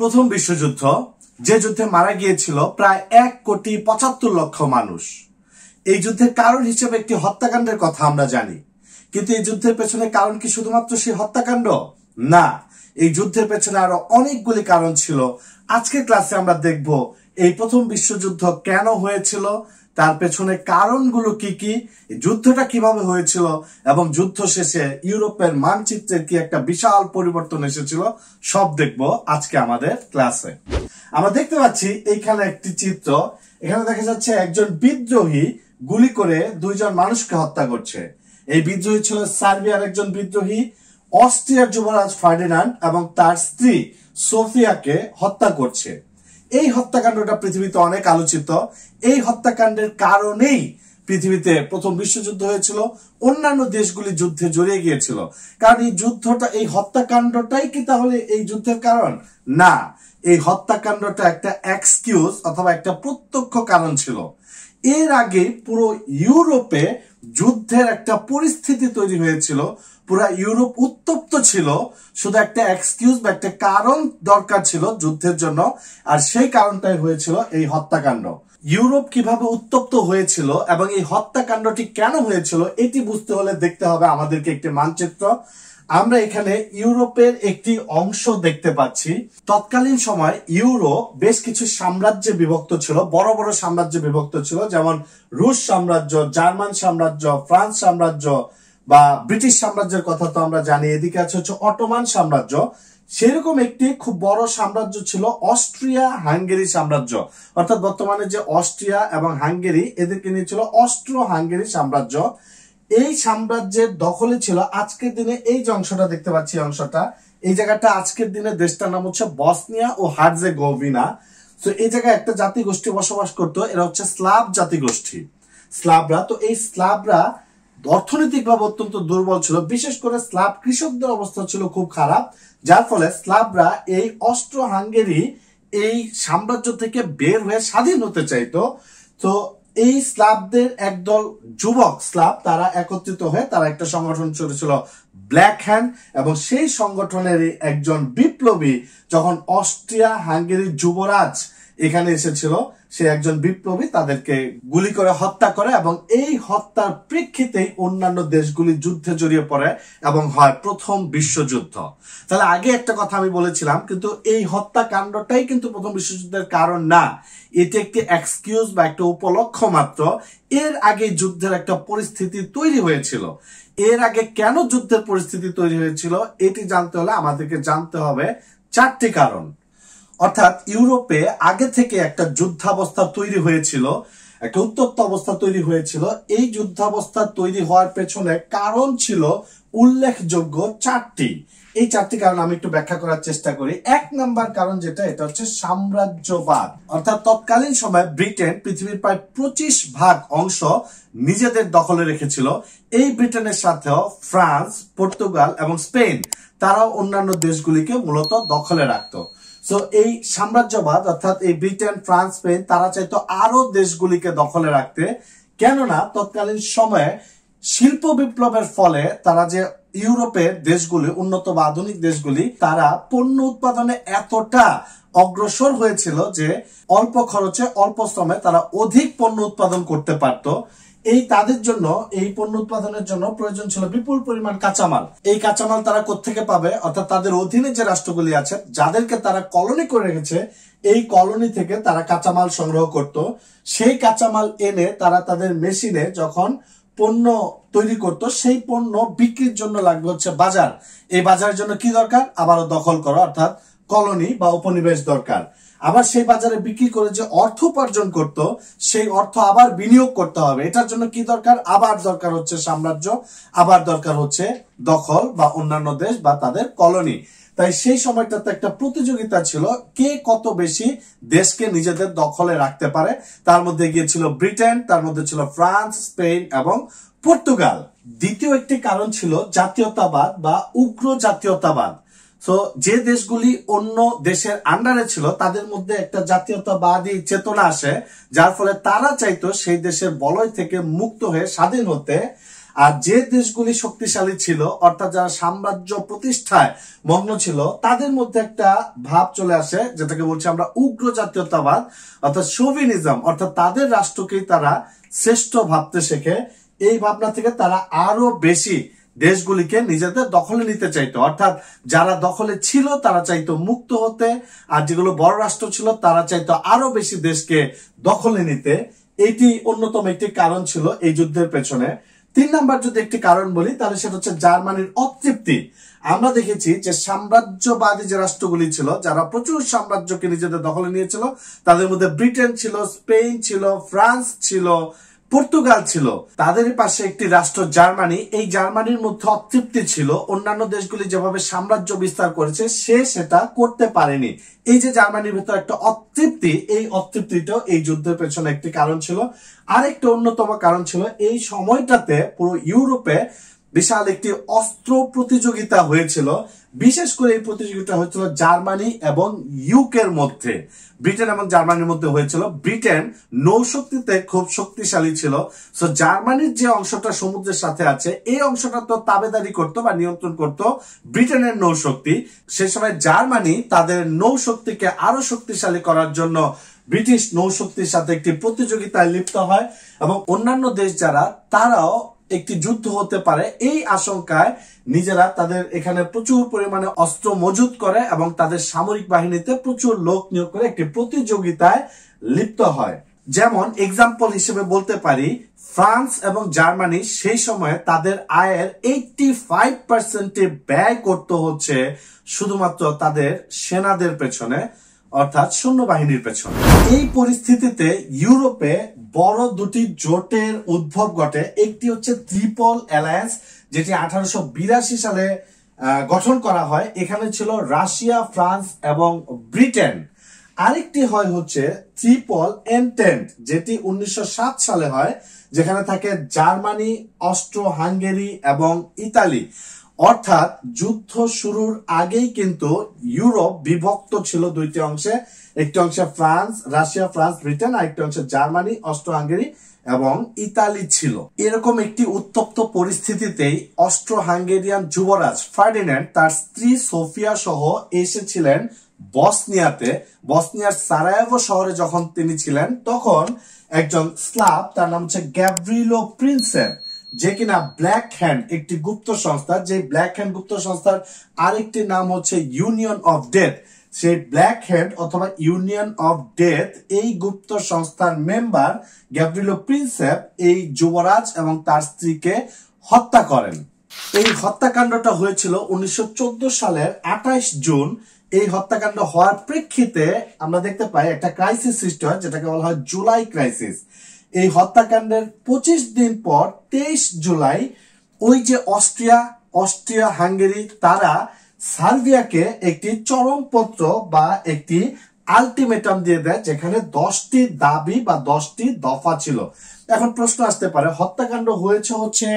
প্রথম বিশ্বযুদ্ধ যে যুদ্ধে মারা গিয়েছিল প্রায় এক কোটি পঁচাত্তর লক্ষ মানুষ এই যুদ্ধের কারণ হিসেবে একটি হত্যাকাণ্ডের কথা আমরা জানি কিন্তু এই যুদ্ধের পেছনে কারণ কি শুধুমাত্র সেই হত্যাকাণ্ড না এই যুদ্ধের পেছনে আরো অনেকগুলি কারণ ছিল আজকের ক্লাসে আমরা দেখব এই প্রথম বিশ্বযুদ্ধ কেন হয়েছিল তার পেছনে কারণগুলো কি কি যুদ্ধটা কিভাবে হয়েছিল এবং যুদ্ধ শেষে ইউরোপের মানচিত্রের কি একটা বিশাল পরিবর্তন এসেছিল সব দেখব আজকে আমাদের ক্লাসে আমরা দেখতে পাচ্ছি এইখানে একটি চিত্র এখানে দেখা যাচ্ছে একজন বিদ্রোহী গুলি করে দুইজন মানুষকে হত্যা করছে এই বিদ্রোহী ছিল সার্বিয়ার একজন বিদ্রোহী অস্ট্রিয়ার যুবরাজ ফার্ডিনান্ড এবং তার স্ত্রী সোফিয়াকে হত্যা করছে এই হত্যাকাণ্ডটা পৃথিবীতে অনেক আলোচিত এই হত্যাকাণ্ডের কারণেই পৃথিবীতে প্রথম বিশ্বযুদ্ধ হয়েছিল অন্যান্য দেশগুলি যুদ্ধে জড়িয়ে গিয়েছিল কারণ এই যুদ্ধটা এই হত্যাকাণ্ডটাই কি তাহলে এই যুদ্ধের কারণ না এই হত্যাকাণ্ডটা একটা এক্সকিউজ অথবা একটা প্রত্যক্ষ কারণ ছিল এর আগে পুরো ইউরোপে যুদ্ধের একটা পরিস্থিতি তৈরি হয়েছিল পুরা ইউরোপ উত্তপ্ত ছিল শুধু একটা এক্সকিউজ বা একটা কারণ দরকার ছিল যুদ্ধের জন্য আর সেই কারণটাই হয়েছিল এই হত্যাকাণ্ড ইউরোপ কিভাবে উত্তপ্ত হয়েছিল এবং এই হত্যাকাণ্ডটি কেন হয়েছিল এটি বুঝতে হলে দেখতে হবে আমাদেরকে একটি মানচিত্র আমরা এখানে ইউরোপের একটি অংশ দেখতে পাচ্ছি তৎকালীন সময় ইউরোপ বেশ কিছু সাম্রাজ্যে বিভক্ত ছিল বড় বড় সাম্রাজ্যে বিভক্ত ছিল যেমন রুশ সাম্রাজ্য জার্মান সাম্রাজ্য ফ্রান্স সাম্রাজ্য বা ব্রিটিশ সাম্রাজ্যের কথা তো আমরা জানি এদিকে আছে হচ্ছে অটোমান সাম্রাজ্য সেরকম একটি খুব বড় সাম্রাজ্য ছিল অস্ট্রিয়া হাঙ্গেরি সাম্রাজ্য অর্থাৎ বর্তমানে যে অস্ট্রিয়া এবং হাঙ্গেরি এদেরকে নিয়ে ছিল অস্ট্রো হাঙ্গেরি সাম্রাজ্য এই সাম্রাজ্যের দখলে ছিল আজকের দিনে এই যে অংশটা দেখতে পাচ্ছি অংশটা এই জায়গাটা আজকের দিনে দেশটার নাম হচ্ছে বসনিয়া ও গোভিনা তো এই জায়গায় একটা জাতিগোষ্ঠী বসবাস করতো এরা হচ্ছে স্লাব জাতিগোষ্ঠী স্লাবরা তো এই স্লাবরা অর্থনৈতিকভাবে অত্যন্ত দুর্বল ছিল বিশেষ করে স্লাব কৃষকদের অবস্থা ছিল খুব খারাপ যার ফলে স্লাবরা এই অস্ট্রো হাঙ্গেরি এই সাম্রাজ্য থেকে বের হয়ে স্বাধীন হতে চাইতো তো এই স্লাবদের একদল যুবক স্লাব তারা একত্রিত হয়ে তারা একটা সংগঠন চলেছিল ব্ল্যাক হ্যান্ড এবং সেই সংগঠনের একজন বিপ্লবী যখন অস্ট্রিয়া হাঙ্গেরির যুবরাজ এখানে এসেছিল সে একজন বিপ্লবী তাদেরকে গুলি করে হত্যা করে এবং এই হত্যার প্রেক্ষিতেই অন্যান্য দেশগুলি যুদ্ধে জড়িয়ে পড়ে এবং হয় প্রথম বিশ্বযুদ্ধ তাহলে আগে একটা কথা আমি বলেছিলাম কিন্তু এই হত্যাকাণ্ডটাই কিন্তু প্রথম বিশ্বযুদ্ধের কারণ না এটি একটি এক্সকিউজ বা একটা উপলক্ষ মাত্র এর আগে যুদ্ধের একটা পরিস্থিতি তৈরি হয়েছিল এর আগে কেন যুদ্ধের পরিস্থিতি তৈরি হয়েছিল এটি জানতে হলে আমাদেরকে জানতে হবে চারটি কারণ অর্থাৎ ইউরোপে আগে থেকে একটা যুদ্ধাবস্থা তৈরি হয়েছিল একটা উত্তপ্ত অবস্থা তৈরি হয়েছিল এই যুদ্ধাবস্থা তৈরি হওয়ার পেছনে কারণ ছিল উল্লেখযোগ্য চারটি এই চারটি কারণ আমি একটু ব্যাখ্যা করার চেষ্টা করি এক নাম্বার কারণ যেটা এটা হচ্ছে সাম্রাজ্যবাদ অর্থাৎ তৎকালীন সময় ব্রিটেন পৃথিবীর প্রায় পঁচিশ ভাগ অংশ নিজেদের দখলে রেখেছিল এই ব্রিটেনের সাথেও ফ্রান্স পর্তুগাল এবং স্পেন তারাও অন্যান্য দেশগুলিকে মূলত দখলে রাখতো সো এই সাম্রাজ্যবাদ অর্থাৎ এই ব্রিটেন ফ্রান্স স্পেন তারা চাইতো আরো দেশগুলিকে দখলে রাখতে কেননা তৎকালীন সময়ে শিল্প বিপ্লবের ফলে তারা যে ইউরোপের দেশগুলি উন্নত বা আধুনিক দেশগুলি তারা পণ্য উৎপাদনে এতটা অগ্রসর হয়েছিল যে অল্প খরচে অল্প শ্রমে তারা অধিক পণ্য উৎপাদন করতে পারত এই তাদের জন্য এই পণ্য উৎপাদনের জন্য প্রয়োজন ছিল বিপুল পরিমাণ কাঁচামাল এই কাঁচামাল তারা কোথেকে পাবে অর্থাৎ তাদের অধীনে যে রাষ্ট্রগুলি আছে যাদেরকে তারা কলোনি করে রেখেছে এই কলোনি থেকে তারা কাঁচামাল সংগ্রহ করত সেই কাঁচামাল এনে তারা তাদের মেশিনে যখন পণ্য তৈরি করত সেই পণ্য বিক্রির জন্য লাগবে হচ্ছে বাজার এই বাজারের জন্য কি দরকার আবারও দখল করা অর্থাৎ কলোনি বা উপনিবেশ দরকার আবার সেই বাজারে বিক্রি করে যে অর্থ উপার্জন করত সেই অর্থ আবার বিনিয়োগ করতে হবে এটার জন্য কি দরকার আবার দরকার হচ্ছে সাম্রাজ্য আবার দরকার হচ্ছে দখল বা অন্যান্য দেশ বা তাদের কলোনি তাই সেই সময়টাতে একটা প্রতিযোগিতা ছিল কে কত বেশি দেশকে নিজেদের দখলে রাখতে পারে তার মধ্যে গিয়েছিল ব্রিটেন তার মধ্যে ছিল ফ্রান্স স্পেন এবং পর্তুগাল দ্বিতীয় একটি কারণ ছিল জাতীয়তাবাদ বা উগ্র জাতীয়তাবাদ তো যে দেশগুলি অন্য দেশের আন্ডারে ছিল তাদের মধ্যে একটা জাতীয়তাবাদী চেতনা আসে যার ফলে তারা চাইতো সেই দেশের বলয় থেকে মুক্ত হয়ে স্বাধীন হতে আর যে দেশগুলি শক্তিশালী ছিল অর্থাৎ যারা সাম্রাজ্য প্রতিষ্ঠায় মগ্ন ছিল তাদের মধ্যে একটা ভাব চলে আসে যেটাকে বলছি আমরা উগ্র জাতীয়তাবাদ অর্থাৎ সোভিনিজম অর্থাৎ তাদের রাষ্ট্রকেই তারা শ্রেষ্ঠ ভাবতে শেখে এই ভাবনা থেকে তারা আরো বেশি দেশগুলিকে নিজেদের দখলে নিতে চাইতো অর্থাৎ যারা দখলে ছিল তারা চাইতো মুক্ত হতে আর যেগুলো বড় রাষ্ট্র ছিল তারা চাইতো আরো বেশি দেশকে দখলে নিতে এটি অন্যতম একটি কারণ ছিল এই যুদ্ধের পেছনে তিন নাম্বার যদি একটি কারণ বলি তাহলে সেটা হচ্ছে জার্মানির অতৃপ্তি আমরা দেখেছি যে সাম্রাজ্যবাদী যে রাষ্ট্রগুলি ছিল যারা প্রচুর সাম্রাজ্যকে নিজেদের দখলে নিয়েছিল তাদের মধ্যে ব্রিটেন ছিল স্পেন ছিল ফ্রান্স ছিল পর্তুগাল ছিল তাদের পাশে একটি রাষ্ট্র জার্মানি এই জার্মানির মধ্যে অতৃপ্তি ছিল অন্যান্য দেশগুলি যেভাবে সাম্রাজ্য বিস্তার করেছে সে সেটা করতে পারেনি এই যে জার্মানির ভেতর একটা অতৃপ্তি এই অতৃপ্তিটাও এই যুদ্ধের পেছনে একটি কারণ ছিল আরেকটা অন্যতম কারণ ছিল এই সময়টাতে পুরো ইউরোপে বিশাল একটি অস্ত্র প্রতিযোগিতা হয়েছিল বিশেষ করে এই প্রতিযোগিতা হয়েছিল জার্মানি এবং ইউকের মধ্যে ব্রিটেন এবং জার্মানির মধ্যে হয়েছিল ব্রিটেন নৌশক্তিতে খুব শক্তিশালী ছিল সো জার্মানির যে অংশটা সমুদ্রের সাথে আছে এই অংশটা তো তাবেদারি করত বা নিয়ন্ত্রণ করত ব্রিটেনের নৌশক্তি সে সময় জার্মানি তাদের নৌশক্তিকে আরো শক্তিশালী করার জন্য ব্রিটিশ নৌশক্তির সাথে একটি প্রতিযোগিতায় লিপ্ত হয় এবং অন্যান্য দেশ যারা তারাও একটি যুদ্ধ হতে পারে এই আশঙ্কায় নিজেরা তাদের এখানে প্রচুর পরিমাণে অস্ত্র মজুত করে এবং তাদের সামরিক বাহিনীতে প্রচুর লোক নিয়োগ করে একটি প্রতিযোগিতায় লিপ্ত হয় যেমন এক্সাম্পল হিসেবে বলতে পারি ফ্রান্স এবং জার্মানি সেই সময়ে তাদের আয়ের এইটি ফাইভ পার্সেন্টে ব্যয় করতে হচ্ছে শুধুমাত্র তাদের সেনাদের পেছনে অর্থাৎ সৈন্যবাহিনীর পেছনে এই পরিস্থিতিতে ইউরোপে বড় দুটি জোটের উদ্ভব ঘটে একটি হচ্ছে ত্রিপল অ্যালায়েন্স যেটি আঠারোশো সালে গঠন করা হয় এখানে ছিল রাশিয়া ফ্রান্স এবং ব্রিটেন আরেকটি হয় হচ্ছে ত্রিপল এন্টেন্ট যেটি উনিশশো সালে হয় যেখানে থাকে জার্মানি অস্ট্রো হাঙ্গেরি এবং ইতালি অর্থাৎ যুদ্ধ শুরুর আগেই কিন্তু ইউরোপ বিভক্ত ছিল দুইটি অংশে একটি অংশে ফ্রান্স রাশিয়া ফ্রান্স ব্রিটেন আর একটি অংশে জার্মানি অস্ট্রো হাঙ্গেরি এবং ইতালি ছিল এরকম একটি উত্তপ্ত পরিস্থিতিতেই অস্ট্রো হাঙ্গেরিয়ান যুবরাজ ফার্ডিনেন্ড তার স্ত্রী সোফিয়া সহ এসেছিলেন বসনিয়াতে বসনিয়ার সারায়েভো শহরে যখন তিনি ছিলেন তখন একজন স্লাব তার নাম হচ্ছে গ্যাব্রিলো প্রিন্সেপ যে কিনা ব্ল্যাক হ্যান্ড একটি গুপ্ত সংস্থা যে ব্ল্যাক হ্যান্ড গুপ্ত সংস্থার আরেকটি নাম হচ্ছে ইউনিয়ন অফ ডেথ সেই ব্ল্যাক হ্যান্ড অথবা ইউনিয়ন অফ ডেথ এই গুপ্ত সংস্থার মেম্বার গ্যাব্রিলো প্রিন্সেপ এই যুবরাজ এবং তার স্ত্রীকে হত্যা করেন এই হত্যাকাণ্ডটা হয়েছিল উনিশশো সালের আঠাইশ জুন এই হত্যাকাণ্ড হওয়ার প্রেক্ষিতে আমরা দেখতে পাই একটা ক্রাইসিস সৃষ্টি হয় যেটাকে বলা হয় জুলাই ক্রাইসিস এই হত্যাকাণ্ডের পঁচিশ দিন পর তেইশ জুলাই ওই যে অস্ট্রিয়া অস্ট্রিয়া হাঙ্গেরি তারা সার্বিয়াকে একটি চরমপত্র বা একটি আলটিমেটাম দিয়ে দেয় যেখানে দশটি দাবি বা দশটি দফা ছিল এখন প্রশ্ন আসতে পারে হত্যাকাণ্ড হয়েছে হচ্ছে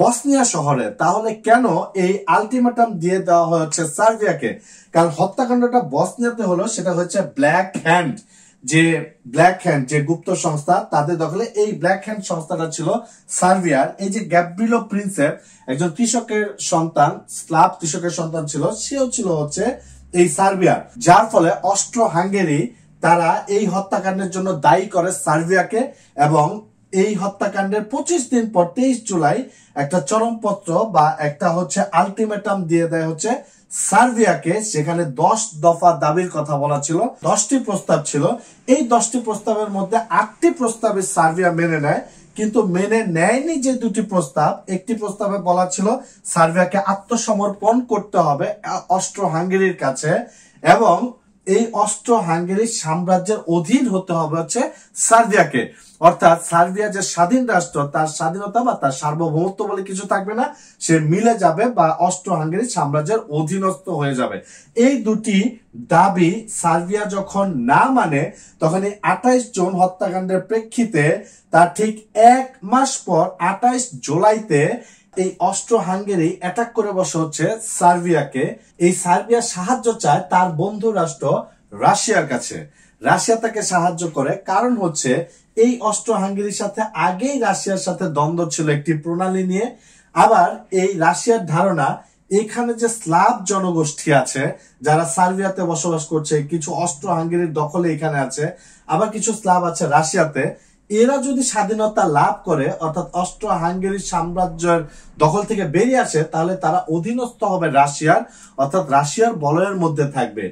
বসনিয়া শহরে তাহলে কেন এই আলটিমেটাম দিয়ে দেওয়া হয়েছে সার্বিয়াকে কারণ হত্যাকাণ্ডটা বসনিয়াতে হলো সেটা হচ্ছে ব্ল্যাক হ্যান্ড যে ব্ল্যাক হ্যান্ড যে গুপ্ত সংস্থা তাদের দখলে এই ব্ল্যাক হ্যান্ড সংস্থাটা ছিল সার্ভিয়ার এই যে গ্যাব্রিলো প্রিন্সেপ একজন কৃষকের সন্তান স্লাব কৃষকের সন্তান ছিল সেও ছিল হচ্ছে এই সার্বিয়ার যার ফলে অস্ট্রো হাঙ্গেরি তারা এই হত্যাকাণ্ডের জন্য দায়ী করে সার্বিয়াকে এবং এই হত্যাকাণ্ডের পঁচিশ দিন পর তেইশ জুলাই একটা চরমপত্র বা একটা হচ্ছে আলটিমেটাম দিয়ে দেয় হচ্ছে সার্বিয়াকে সেখানে দশ দফা দাবির কথা বলা ছিল দশটি প্রস্তাব ছিল এই দশটি প্রস্তাবের মধ্যে আটটি প্রস্তাবে সার্বিয়া মেনে নেয় কিন্তু মেনে নেয়নি যে দুটি প্রস্তাব একটি প্রস্তাবে বলা ছিল সার্বিয়াকে আত্মসমর্পণ করতে হবে অস্ট্রো হাঙ্গেরির কাছে এবং এই অস্ট্রো হাঙ্গেরি সাম্রাজ্যের অধীন হতে হবে হচ্ছে সার্বিয়াকে অর্থাৎ সার্বিয়া যে স্বাধীন রাষ্ট্র তার স্বাধীনতা বা তার সার্বভৌমত্ব বলে কিছু থাকবে না সে মিলে যাবে বা অস্ট্রো হাঙ্গেরি সাম্রাজ্যের অধীনস্থ হয়ে যাবে এই দুটি দাবি সার্বিয়া যখন না মানে তখন এই আঠাইশ জন হত্যাকাণ্ডের প্রেক্ষিতে তার ঠিক এক মাস পর আঠাইশ জুলাইতে এই অস্ট্র হাঙ্গেরি অ্যাটাক করে বসে হচ্ছে সার্বিয়াকে এই সার্বিয়া সাহায্য চায় তার বন্ধু রাষ্ট্র রাশিয়ার কাছে রাশিয়া তাকে সাহায্য করে কারণ হচ্ছে এই অস্ট্র হাঙ্গেরির সাথে আগেই রাশিয়ার সাথে দ্বন্দ্ব ছিল একটি প্রণালী নিয়ে আবার এই রাশিয়ার ধারণা এখানে যে স্লাব জনগোষ্ঠী আছে যারা সার্বিয়াতে বসবাস করছে কিছু অস্ট্র হাঙ্গেরির দখলে এখানে আছে আবার কিছু স্লাব আছে রাশিয়াতে এরা যদি স্বাধীনতা লাভ করে অর্থাৎ অস্ট্র হাঙ্গেরি সাম্রাজ্যের দখল থেকে বেরিয়ে আসে তাহলে তারা অধীনস্থ হবে রাশিয়ার অর্থাৎ রাশিয়ার বলয়ের মধ্যে থাকবে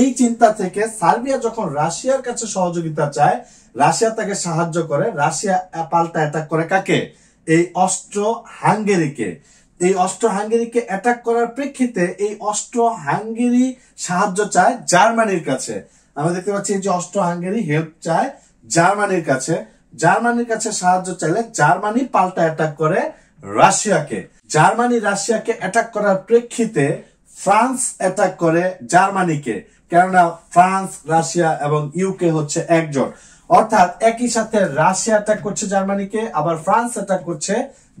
এই চিন্তা থেকে সার্বিয়া যখন রাশিয়ার কাছে সহযোগিতা চায় রাশিয়া তাকে সাহায্য করে রাশিয়া পাল্টা অ্যাটাক করে কাকে এই অস্ট্র হাঙ্গেরিকে এই অস্ট্র হাঙ্গেরিকে অ্যাটাক করার প্রেক্ষিতে এই অস্ট্র হাঙ্গেরি সাহায্য চায় জার্মানির কাছে আমরা দেখতে পাচ্ছি যে অস্ট্র হাঙ্গেরি হেল্প চায় জার্মানির কাছে জার্মানির কাছে সাহায্য চাইলে জার্মানি পাল্টা অ্যাটাক করে রাশিয়াকে জার্মানি রাশিয়াকে অ্যাটাক করার প্রেক্ষিতে ফ্রান্স অ্যাটাক করে জার্মানিকে কেননা ফ্রান্স রাশিয়া এবং ইউকে হচ্ছে একজন অর্থাৎ একই সাথে রাশিয়া অ্যাটাক করছে জার্মানিকে আবার ফ্রান্স অ্যাটাক করছে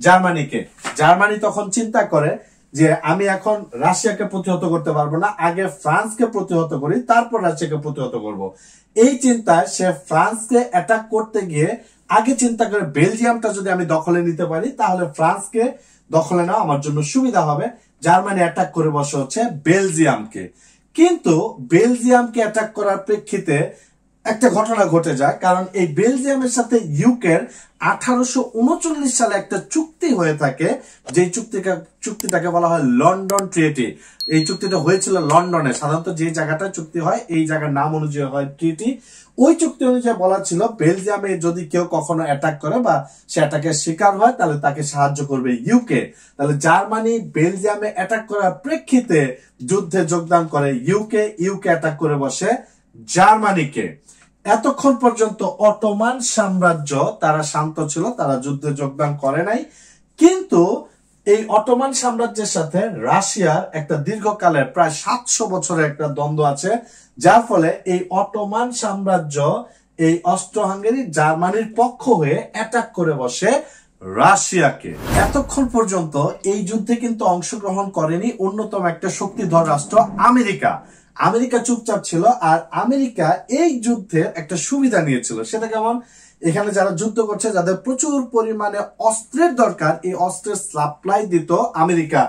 জার্মানিকে জার্মানি তখন চিন্তা করে যে আমি এখন রাশিয়াকে প্রতিহত করতে পারবো না আগে ফ্রান্সকে প্রতিহত করি তারপর রাশিয়াকে প্রতিহত করব। এই চিন্তায় সে ফ্রান্সকে অ্যাটাক করতে গিয়ে আগে চিন্তা করে বেলজিয়ামটা যদি আমি দখলে নিতে পারি তাহলে ফ্রান্সকে দখলে নেওয়া আমার জন্য সুবিধা হবে জার্মানি অ্যাটাক করে বসে হচ্ছে বেলজিয়ামকে কিন্তু বেলজিয়ামকে অ্যাটাক করার প্রেক্ষিতে একটা ঘটনা ঘটে যায় কারণ এই বেলজিয়ামের সাথে ইউকের আঠারোশো সালে একটা চুক্তি হয়ে থাকে যে চুক্তিটা চুক্তিটাকে বলা হয় লন্ডন ট্রিটি এই চুক্তিটা হয়েছিল লন্ডনে সাধারণত যে জায়গাটা চুক্তি হয় এই জায়গার নাম অনুযায়ী হয় ট্রিটি ওই চুক্তি অনুযায়ী বলা ছিল বেলজিয়ামে যদি কেউ কখনো অ্যাটাক করে বা সে অ্যাটাকের শিকার হয় তাহলে তাকে সাহায্য করবে ইউকে তাহলে জার্মানি বেলজিয়ামে অ্যাটাক করার প্রেক্ষিতে যুদ্ধে যোগদান করে ইউকে ইউকে অ্যাটাক করে বসে জার্মানিকে এতক্ষণ পর্যন্ত অটোমান সাম্রাজ্য তারা শান্ত ছিল তারা যুদ্ধে যোগদান করে নাই কিন্তু এই অটোমান সাম্রাজ্যের সাথে রাশিয়ার একটা দীর্ঘকালের প্রায় সাতশো বছরের একটা দ্বন্দ্ব আছে যার ফলে এই অটোমান সাম্রাজ্য এই অস্ট্র হাঙ্গেরি জার্মানির পক্ষ হয়ে অ্যাটাক করে বসে রাশিয়াকে এতক্ষণ পর্যন্ত এই যুদ্ধে কিন্তু অংশগ্রহণ করেনি অন্যতম একটা শক্তিধর রাষ্ট্র আমেরিকা আমেরিকা চুপচাপ ছিল আর আমেরিকা এই যুদ্ধের একটা সুবিধা নিয়েছিল সেটা কেমন এখানে যারা যুদ্ধ করছে যাদের প্রচুর পরিমাণে অস্ত্রের দরকার এই অস্ত্রের সাপ্লাই দিত আমেরিকা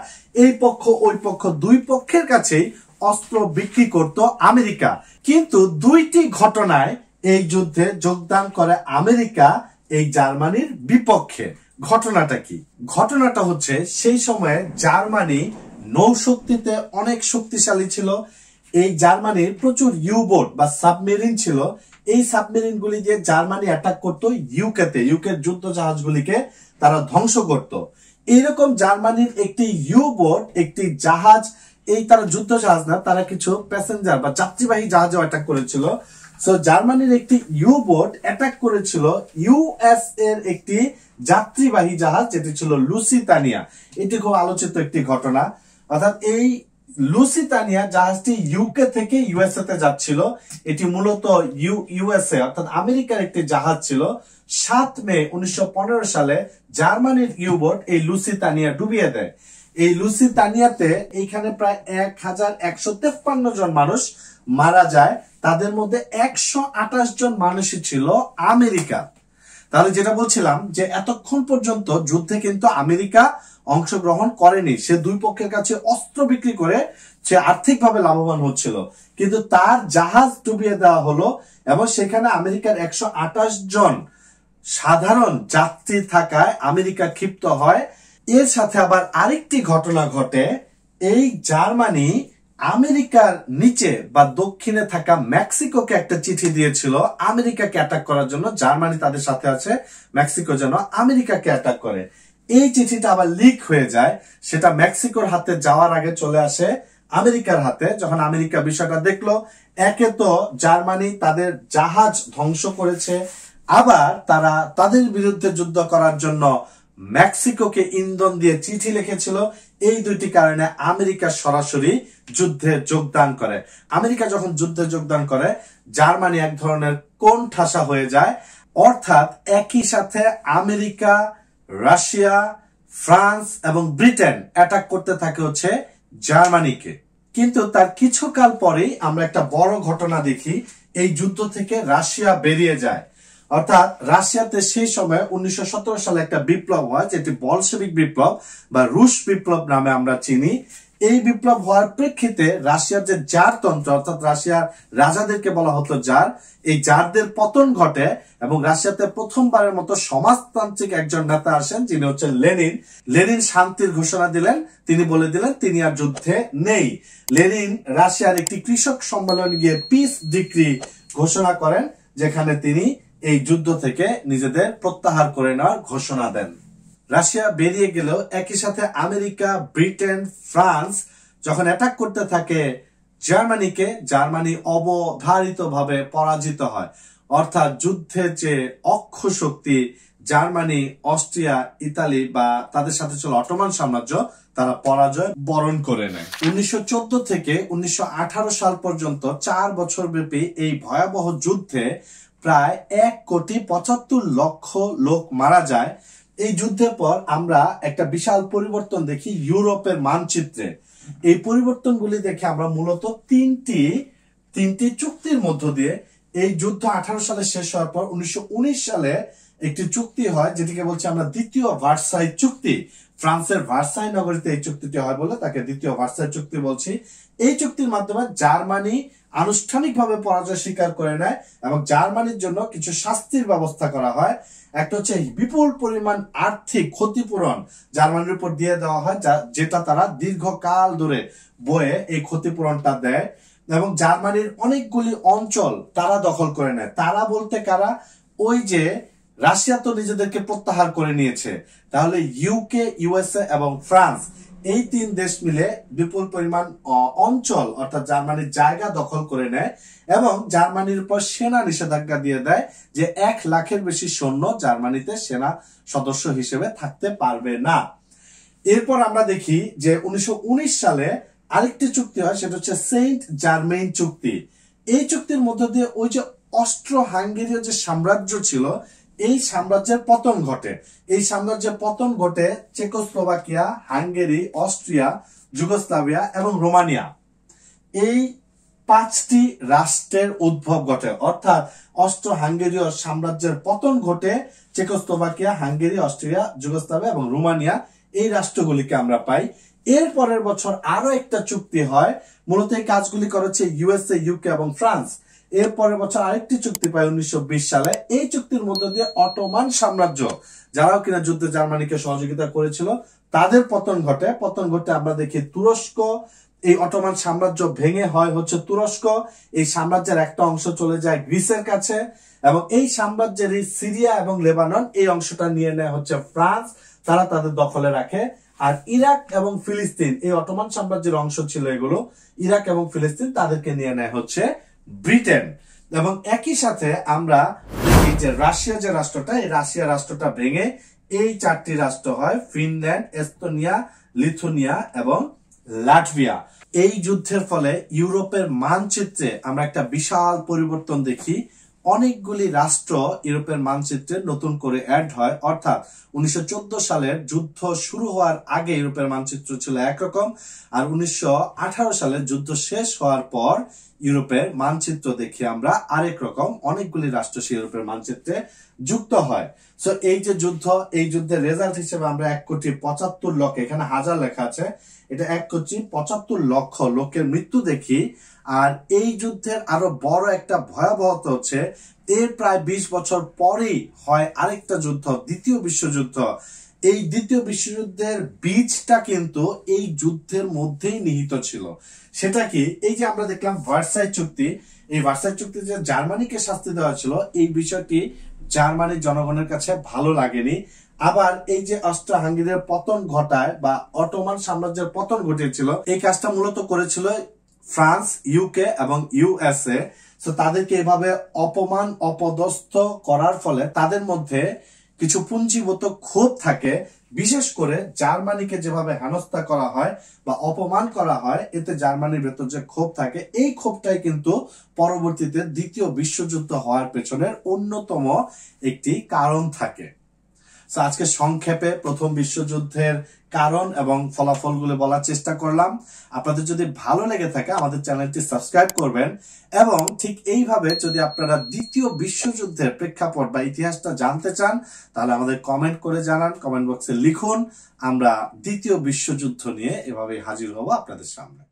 এই পক্ষ ওই পক্ষ দুই পক্ষের কাছেই অস্ত্র বিক্রি করত আমেরিকা কিন্তু দুইটি ঘটনায় এই যুদ্ধে যোগদান করে আমেরিকা এই জার্মানির বিপক্ষে ঘটনাটা কি ঘটনাটা হচ্ছে সেই সময়ে জার্মানি নৌশক্তিতে অনেক শক্তিশালী ছিল এই জার্মানির প্রচুর ইউ বোট বা সাবমেরিন ছিল এই সাবমেরিন গুলি দিয়ে জার্মানি অ্যাটাক করত ইউকেতে ইউকের যুদ্ধ গুলিকে তারা ধ্বংস করত এইরকম জার্মানির একটি ইউ বোট একটি জাহাজ এই তারা যুদ্ধ জাহাজ না তারা কিছু প্যাসেঞ্জার বা যাত্রীবাহী জাহাজে অ্যাটাক করেছিল সো জার্মানির একটি ইউ বোট অ্যাটাক করেছিল ইউএস এর একটি যাত্রীবাহী জাহাজ যেটি ছিল লুসিতানিয়া এটি খুব আলোচিত একটি ঘটনা অর্থাৎ এই লুসিতানিয়া জাহাজটি ইউকে থেকে ইউএসএ তে যাচ্ছিল এটি মূলত ইউএসএ অর্থাৎ আমেরিকার একটি জাহাজ ছিল সাত মে উনিশশো সালে জার্মানির ইউবোট এই লুসিতানিয়া ডুবিয়ে দেয় এই লুসিতানিয়াতে এইখানে প্রায় এক হাজার একশো তেপ্পান্ন জন মানুষ মারা যায় তাদের মধ্যে একশো আঠাশ জন মানুষই ছিল আমেরিকা তাহলে যেটা বলছিলাম যে এতক্ষণ পর্যন্ত যুদ্ধে কিন্তু আমেরিকা অংশগ্রহণ করেনি সে দুই পক্ষের কাছে অস্ত্র বিক্রি করে সে আর্থিকভাবে লাভবান হচ্ছিল কিন্তু তার জাহাজ ডুবিয়ে দেওয়া হলো এবং সেখানে আমেরিকার একশো জন সাধারণ যাত্রী থাকায় আমেরিকা ক্ষিপ্ত হয় এর সাথে আবার আরেকটি ঘটনা ঘটে এই জার্মানি আমেরিকার নিচে বা দক্ষিণে থাকা মেক্সিকোকে একটা চিঠি দিয়েছিল আমেরিকাকে অ্যাটাক করার জন্য জার্মানি তাদের সাথে আছে মেক্সিকো যেন আমেরিকাকে অ্যাটাক করে এই চিঠিটা আবার লিক হয়ে যায় সেটা মেক্সিকোর হাতে যাওয়ার আগে চলে আসে আমেরিকার হাতে যখন আমেরিকা বিষয়টা দেখলো একে তো জার্মানি তাদের জাহাজ ধ্বংস করেছে আবার তারা তাদের বিরুদ্ধে যুদ্ধ করার জন্য মেক্সিকোকে ইন্ধন দিয়ে চিঠি লিখেছিল এই দুইটি কারণে আমেরিকা সরাসরি যুদ্ধে যোগদান করে আমেরিকা যখন যুদ্ধে যোগদান করে জার্মানি এক ধরনের কোন ঠাসা হয়ে যায় অর্থাৎ একই সাথে আমেরিকা রাশিয়া ফ্রান্স এবং ব্রিটেন অ্যাটাক করতে থাকে হচ্ছে জার্মানিকে কিন্তু তার কিছুকাল পরেই আমরা একটা বড় ঘটনা দেখি এই যুদ্ধ থেকে রাশিয়া বেরিয়ে যায় অর্থাৎ রাশিয়াতে সেই সময় উনিশশো সালে একটা বিপ্লব হয় যেটি বলসেবিক বিপ্লব বা রুশ বিপ্লব নামে আমরা চিনি এই বিপ্লব হওয়ার প্রেক্ষিতে রাশিয়ার যে জারতন্ত্র অর্থাৎ রাশিয়ার রাজাদেরকে বলা হতো জার এই জারদের পতন ঘটে এবং রাশিয়াতে প্রথমবারের মতো সমাজতান্ত্রিক একজন নেতা আসেন যিনি হচ্ছেন লেনিন লেনিন শান্তির ঘোষণা দিলেন তিনি বলে দিলেন তিনি আর যুদ্ধে নেই লেনিন রাশিয়ার একটি কৃষক সম্মেলন গিয়ে পিস ডিক্রি ঘোষণা করেন যেখানে তিনি এই যুদ্ধ থেকে নিজেদের প্রত্যাহার করে নেওয়ার ঘোষণা দেন রাশিয়া বেরিয়ে গেল একই সাথে আমেরিকা ব্রিটেন ফ্রান্স যখন অ্যাটাক করতে থাকে জার্মানিকে জার্মানি অবধারিতভাবে পরাজিত হয় অর্থাৎ যুদ্ধে যে অক্ষ শক্তি জার্মানি অস্ট্রিয়া ইতালি বা তাদের সাথে ছিল অটোমান সাম্রাজ্য তারা পরাজয় বরণ করে নেয় উনিশশো থেকে উনিশশো সাল পর্যন্ত চার বছর ব্যাপী এই ভয়াবহ যুদ্ধে প্রায় এক কোটি পঁচাত্তর লক্ষ লোক মারা যায় এই যুদ্ধের পর আমরা একটা বিশাল পরিবর্তন দেখি ইউরোপের মানচিত্রে এই পরিবর্তনগুলি দেখে আমরা মূলত তিনটি তিনটি চুক্তির মধ্য দিয়ে এই যুদ্ধ আঠারো সালে শেষ হওয়ার পর উনিশশো সালে একটি চুক্তি হয় যেটিকে বলছি আমরা দ্বিতীয় ভার্সাই চুক্তি ফ্রান্সের ভার্সাই নগরীতে এই চুক্তিটি হয় বলে তাকে দ্বিতীয় ভার্সাই চুক্তি বলছি এই চুক্তির মাধ্যমে জার্মানি আনুষ্ঠানিকভাবে পরাজয় স্বীকার করে নেয় এবং জার্মানির জন্য কিছু শাস্তির ব্যবস্থা করা হয় একটা হচ্ছে বিপুল পরিমাণ আর্থিক ক্ষতিপূরণ জার্মানির উপর দিয়ে দেওয়া হয় যেটা তারা দীর্ঘকাল ধরে বয়ে এই ক্ষতিপূরণটা দেয় এবং জার্মানির অনেকগুলি অঞ্চল তারা দখল করে নেয় তারা বলতে কারা ওই যে রাশিয়া তো নিজেদেরকে প্রত্যাহার করে নিয়েছে তাহলে ইউকে ইউএসএ এবং ফ্রান্স এই তিন দেশ মিলে বিপুল পরিমাণ অঞ্চল অর্থাৎ জার্মানির জায়গা দখল করে নেয় এবং জার্মানির উপর সেনা নিষেধাজ্ঞা দিয়ে দেয় যে এক লাখের বেশি সৈন্য জার্মানিতে সেনা সদস্য হিসেবে থাকতে পারবে না এরপর আমরা দেখি যে উনিশশো সালে আরেকটি চুক্তি হয় সেটা হচ্ছে সেন্ট জার্মেইন চুক্তি এই চুক্তির মধ্য দিয়ে ওই যে অস্ট্র হাঙ্গেরীয় যে সাম্রাজ্য ছিল এই সাম্রাজ্যের পতন ঘটে এই সাম্রাজ্যের পতন ঘটে চেকোস্লোভাকিয়া হাঙ্গেরি অস্ট্রিয়া যুগোস্লাভিয়া এবং রোমানিয়া এই পাঁচটি রাষ্ট্রের উদ্ভব ঘটে অর্থাৎ অস্ট্র হাঙ্গেরীয় সাম্রাজ্যের পতন ঘটে চেকোস্লোভাকিয়া হাঙ্গেরি অস্ট্রিয়া যুগোস্লাভিয়া এবং রোমানিয়া এই রাষ্ট্রগুলিকে আমরা পাই এর পরের বছর আরো একটা চুক্তি হয় মূলত এই কাজগুলি করেছে ইউএসএ ইউকে এবং ফ্রান্স এরপরের বছর আরেকটি চুক্তি পায় উনিশশো সালে এই চুক্তির মধ্য দিয়ে অটোমান সাম্রাজ্য যারাও কিনা যুদ্ধে জার্মানিকে সহযোগিতা করেছিল তাদের পতন ঘটে পতন ঘটে আমরা দেখি তুরস্ক এই অটোমান সাম্রাজ্য ভেঙে হয় হচ্ছে তুরস্ক এই সাম্রাজ্যের একটা অংশ চলে যায় গ্রিসের কাছে এবং এই সাম্রাজ্যের এই সিরিয়া এবং লেবানন এই অংশটা নিয়ে নেয় হচ্ছে ফ্রান্স তারা তাদের দখলে রাখে আর ইরাক এবং ফিলিস্তিন এই অটোমান সাম্রাজ্যের অংশ ছিল এগুলো ইরাক এবং ফিলিস্তিন তাদেরকে নিয়ে নেয় হচ্ছে ব্রিটেন এবং একই সাথে আমরা দেখি যে রাশিয়া যে রাষ্ট্রটা এই রাশিয়া রাষ্ট্রটা ভেঙে এই চারটি রাষ্ট্র হয় ফিনল্যান্ড এস্তোনিয়া লিথুনিয়া এবং লাটভিয়া এই যুদ্ধের ফলে ইউরোপের মানচিত্রে আমরা একটা বিশাল পরিবর্তন দেখি অনেকগুলি রাষ্ট্র ইউরোপের মানচিত্রে নতুন করে অ্যাড হয় অর্থাৎ উনিশশো সালের যুদ্ধ শুরু হওয়ার আগে ইউরোপের মানচিত্র ছিল একরকম আর উনিশশো সালের যুদ্ধ শেষ হওয়ার পর ইউরোপের মানচিত্র দেখি আমরা আরেক রকম অনেকগুলি রাষ্ট্র সে ইউরোপের মানচিত্রে যুক্ত হয় সো এই যে যুদ্ধ এই যুদ্ধের রেজাল্ট হিসেবে আমরা এক কোটি পঁচাত্তর লক্ষ এখানে হাজার লেখা আছে এটা এক কোটি পঁচাত্তর লক্ষ লোকের মৃত্যু দেখি আর এই যুদ্ধের আরো বড় একটা ভয়াবহতা হচ্ছে এর প্রায় ২০ বছর পরেই হয় আরেকটা যুদ্ধ দ্বিতীয় বিশ্বযুদ্ধ এই দ্বিতীয় বিশ্বযুদ্ধের বীজটা কিন্তু এই যুদ্ধের মধ্যেই নিহিত ছিল সেটা কি এই যে আমরা দেখলাম ভার্সাই চুক্তি এই ভার্সাই চুক্তি যে জার্মানিকে শাস্তি দেওয়া ছিল এই বিষয়টি জার্মানির জনগণের কাছে ভালো লাগেনি আবার এই যে অস্ত্র হাঙ্গিদের পতন ঘটায় বা অটোমান সাম্রাজ্যের পতন ঘটিয়েছিল এই কাজটা মূলত করেছিল ফ্রান্স ইউকে এবং ইউএসএ তো তাদেরকে এভাবে অপমান অপদস্থ করার ফলে তাদের মধ্যে কিছু পুঞ্জীভূত ক্ষোভ থাকে বিশেষ করে জার্মানিকে যেভাবে হেনস্থা করা হয় বা অপমান করা হয় এতে জার্মানির ভেতর যে ক্ষোভ থাকে এই ক্ষোভটাই কিন্তু পরবর্তীতে দ্বিতীয় বিশ্বযুদ্ধ হওয়ার পেছনের অন্যতম একটি কারণ থাকে আজকে সংক্ষেপে প্রথম বিশ্বযুদ্ধের কারণ এবং ফলাফলগুলো বলার চেষ্টা করলাম আপনাদের যদি ভালো লেগে থাকে আমাদের চ্যানেলটি সাবস্ক্রাইব করবেন এবং ঠিক এইভাবে যদি আপনারা দ্বিতীয় বিশ্বযুদ্ধের প্রেক্ষাপট বা ইতিহাসটা জানতে চান তাহলে আমাদের কমেন্ট করে জানান কমেন্ট বক্সে লিখুন আমরা দ্বিতীয় বিশ্বযুদ্ধ নিয়ে এভাবে হাজির হব আপনাদের সামনে